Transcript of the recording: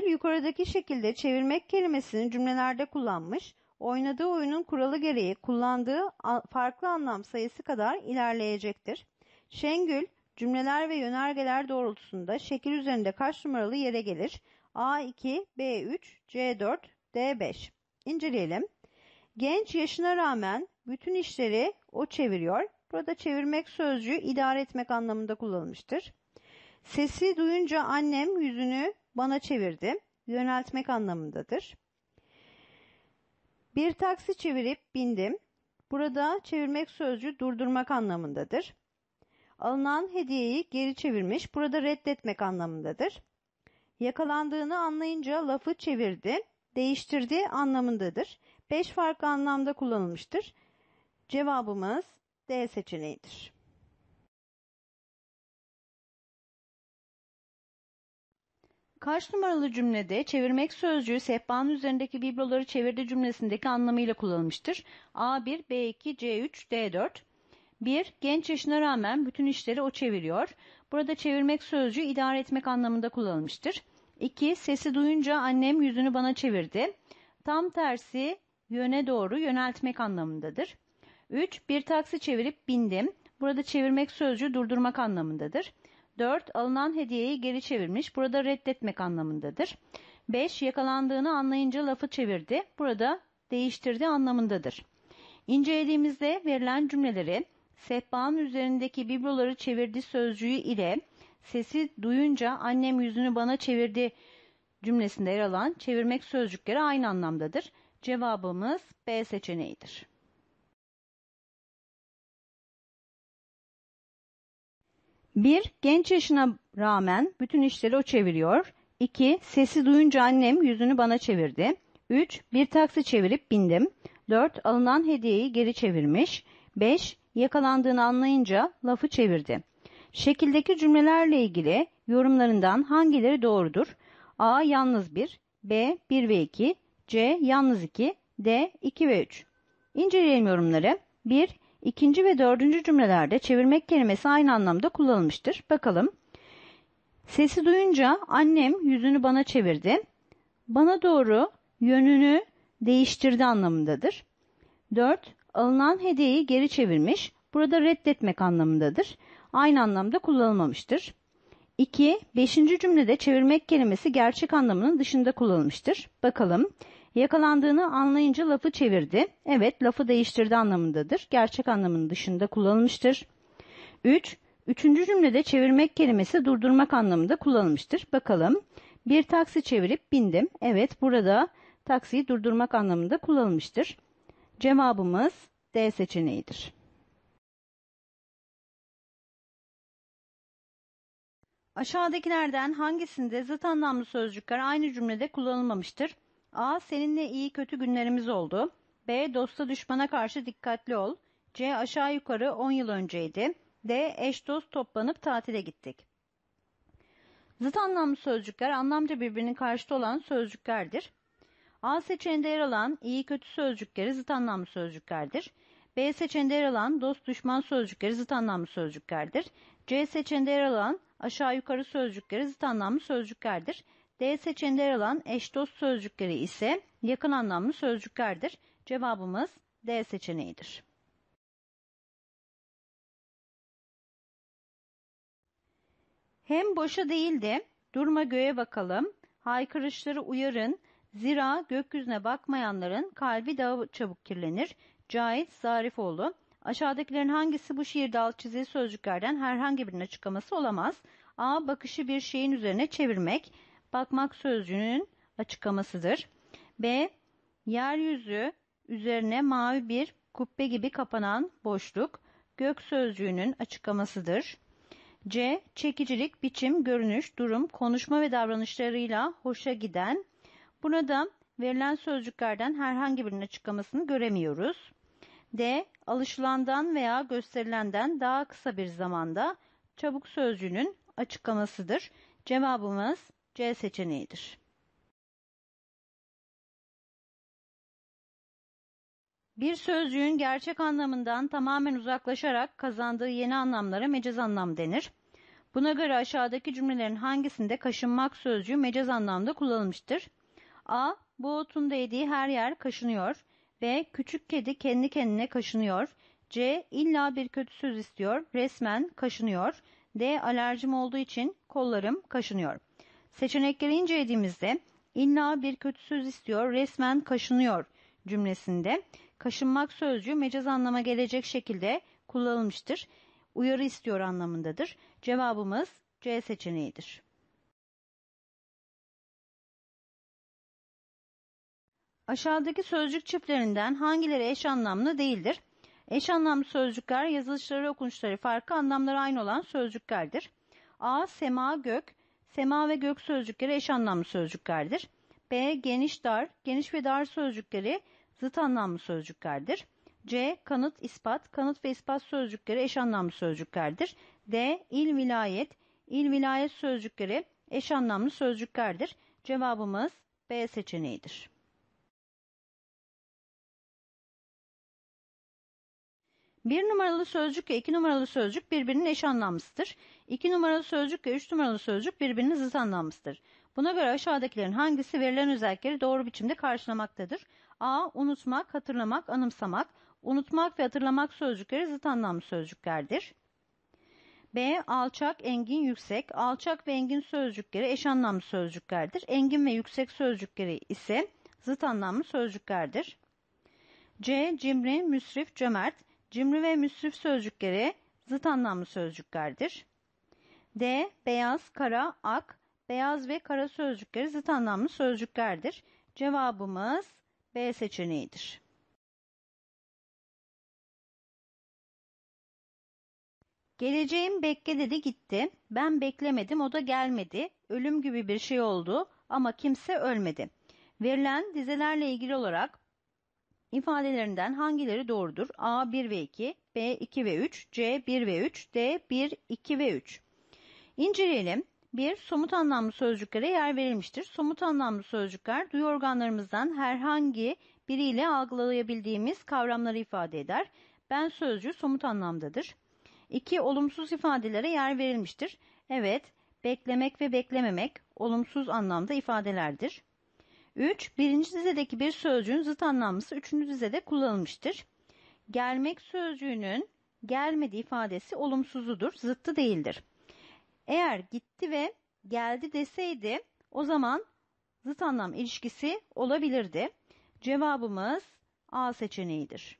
Ödül yukarıdaki şekilde çevirmek kelimesini cümlelerde kullanmış, oynadığı oyunun kuralı gereği kullandığı farklı anlam sayısı kadar ilerleyecektir. Şengül, cümleler ve yönergeler doğrultusunda şekil üzerinde kaç numaralı yere gelir? A2, B3, C4, D5. İnceleyelim. Genç yaşına rağmen bütün işleri o çeviriyor. Burada çevirmek sözcüğü idare etmek anlamında kullanılmıştır. Sesi duyunca annem yüzünü bana çevirdi. Yöneltmek anlamındadır. Bir taksi çevirip bindim. Burada çevirmek sözcüğü durdurmak anlamındadır. Alınan hediyeyi geri çevirmiş, burada reddetmek anlamındadır. Yakalandığını anlayınca lafı çevirdi, değiştirdi anlamındadır. Beş farklı anlamda kullanılmıştır. Cevabımız D seçeneğidir. Kaç numaralı cümlede çevirmek sözcüğü sehpanın üzerindeki bibloları çevirdi cümlesindeki anlamıyla kullanılmıştır? A1, B2, C3, D4. 1. Genç yaşına rağmen bütün işleri o çeviriyor. Burada çevirmek sözcüğü idare etmek anlamında kullanılmıştır. 2. Sesi duyunca annem yüzünü bana çevirdi. Tam tersi yöne doğru yöneltmek anlamındadır. 3. Bir taksi çevirip bindim. Burada çevirmek sözcüğü durdurmak anlamındadır. 4. Alınan hediyeyi geri çevirmiş. Burada reddetmek anlamındadır. 5. Yakalandığını anlayınca lafı çevirdi. Burada değiştirdi anlamındadır. İncelediğimizde verilen cümleleri sehpanın üzerindeki bibloları çevirdi sözcüğü ile sesi duyunca annem yüzünü bana çevirdi cümlesinde yer alan çevirmek sözcükleri aynı anlamdadır. Cevabımız B seçeneğidir. Bir, genç yaşına rağmen bütün işleri o çeviriyor. İki, sesi duyunca annem yüzünü bana çevirdi. Üç, bir taksi çevirip bindim. Dört, alınan hediyeyi geri çevirmiş. Beş, yakalandığını anlayınca lafı çevirdi. Şekildeki cümlelerle ilgili yorumlarından hangileri doğrudur? A. Yalnız bir, B. 1 ve 2, C. Yalnız 2, D. 2 ve 3. İnceleyelim yorumları. 1. İkinci ve dördüncü cümlelerde çevirmek kelimesi aynı anlamda kullanılmıştır. Bakalım. Sesi duyunca annem yüzünü bana çevirdi. Bana doğru yönünü değiştirdi anlamındadır. 4. Alınan hediyeyi geri çevirmiş. Burada reddetmek anlamındadır. Aynı anlamda kullanılmamıştır. 2. Beşinci cümlede çevirmek kelimesi gerçek anlamının dışında kullanılmıştır. Bakalım. Yakalandığını anlayınca lafı çevirdi. Evet lafı değiştirdi anlamındadır. Gerçek anlamının dışında kullanılmıştır. 3. Üç, üçüncü cümlede çevirmek kelimesi durdurmak anlamında kullanılmıştır. Bakalım. Bir taksi çevirip bindim. Evet burada taksiyi durdurmak anlamında kullanılmıştır. Cevabımız D seçeneğidir. Aşağıdakilerden hangisinde zıt anlamlı sözcükler aynı cümlede kullanılmamıştır? A. Seninle iyi kötü günlerimiz oldu. B. Dosta düşmana karşı dikkatli ol. C. Aşağı yukarı 10 yıl önceydi. D. Eş dost toplanıp tatile gittik. Zıt anlamlı sözcükler anlamca birbirinin karşıtı olan sözcüklerdir. A seçeneğinde yer alan iyi kötü sözcükleri zıt anlamlı sözcüklerdir. B seçeneğinde yer alan dost düşman sözcükleri zıt anlamlı sözcüklerdir. C seçeneğinde yer alan aşağı yukarı sözcükleri zıt anlamlı sözcüklerdir. D seçeneğinde yer alan dost sözcükleri ise yakın anlamlı sözcüklerdir. Cevabımız D seçeneğidir. Hem boşa değil de durma göğe bakalım, haykırışları uyarın, zira gökyüzüne bakmayanların kalbi daha çabuk kirlenir. Cahit Zarifoğlu Aşağıdakilerin hangisi bu şiirde alt çizili sözcüklerden herhangi birinin açıklaması olamaz? A. Bakışı bir şeyin üzerine çevirmek bakmak sözcüğünün açıklamasıdır. B. Yeryüzü üzerine mavi bir kubbe gibi kapanan boşluk gök sözcüğünün açıklamasıdır. C. Çekicilik, biçim, görünüş, durum, konuşma ve davranışlarıyla hoşa giden. Buna da verilen sözcüklerden herhangi birinin açıklamasını göremiyoruz. D. Alışılandan veya gösterilenden daha kısa bir zamanda çabuk sözcüğünün açıklamasıdır. Cevabımız C seçeneğidir. Bir sözcüğün gerçek anlamından tamamen uzaklaşarak kazandığı yeni anlamlara mecaz anlam denir. Buna göre aşağıdaki cümlelerin hangisinde kaşınmak sözcüğü mecaz anlamda kullanılmıştır? A. Bu otun değdiği her yer kaşınıyor. B. Küçük kedi kendi kendine kaşınıyor. C. İlla bir kötü söz istiyor. Resmen kaşınıyor. D. Alerjim olduğu için kollarım kaşınıyor. Seçenekleri incelediğimizde illa bir kötü söz istiyor resmen kaşınıyor cümlesinde kaşınmak sözcüğü mecaz anlama gelecek şekilde kullanılmıştır. Uyarı istiyor anlamındadır. Cevabımız C seçeneğidir. Aşağıdaki sözcük çiftlerinden hangileri eş anlamlı değildir? Eş anlamlı sözcükler yazılışları okunuşları farklı anlamları aynı olan sözcüklerdir. A. Sema gök Sema ve gök sözcükleri eş anlamlı sözcüklerdir. B. Geniş dar, geniş ve dar sözcükleri zıt anlamlı sözcüklerdir. C. Kanıt, ispat, kanıt ve ispat sözcükleri eş anlamlı sözcüklerdir. D. İl, vilayet, il, vilayet sözcükleri eş anlamlı sözcüklerdir. Cevabımız B seçeneğidir. Bir numaralı sözcük ve iki numaralı sözcük birbirinin eş anlamlısıdır. İki numaralı sözcük ve üç numaralı sözcük birbirinin zıt anlamlısıdır. Buna göre aşağıdakilerin hangisi verilen özellikleri doğru biçimde karşılamaktadır? A. Unutmak, hatırlamak, anımsamak. Unutmak ve hatırlamak sözcükleri zıt anlamlı sözcüklerdir. B. Alçak, engin, yüksek. Alçak ve engin sözcükleri eş anlamlı sözcüklerdir. Engin ve yüksek sözcükleri ise zıt anlamlı sözcüklerdir. C. Cimri, müsrif, cömert. Cimri ve müsrif sözcükleri zıt anlamlı sözcüklerdir. D. Beyaz, kara, ak, beyaz ve kara sözcükleri zıt anlamlı sözcüklerdir. Cevabımız B seçeneğidir. Geleceğim bekle dedi gitti. Ben beklemedim o da gelmedi. Ölüm gibi bir şey oldu ama kimse ölmedi. Verilen dizelerle ilgili olarak İfadelerinden hangileri doğrudur? A 1 ve 2, B 2 ve 3, C 1 ve 3, D 1, 2 ve 3. İnceleyelim. 1. Somut anlamlı sözcüklere yer verilmiştir. Somut anlamlı sözcükler duyu organlarımızdan herhangi biriyle algılayabildiğimiz kavramları ifade eder. Ben sözcüğü somut anlamdadır. 2. Olumsuz ifadelere yer verilmiştir. Evet, beklemek ve beklememek olumsuz anlamda ifadelerdir. 3. Birinci dizedeki bir sözcüğün zıt anlamlısı üçüncü dizede kullanılmıştır. Gelmek sözcüğünün gelmedi ifadesi olumsuzudur, zıttı değildir. Eğer gitti ve geldi deseydi o zaman zıt anlam ilişkisi olabilirdi. Cevabımız A seçeneğidir.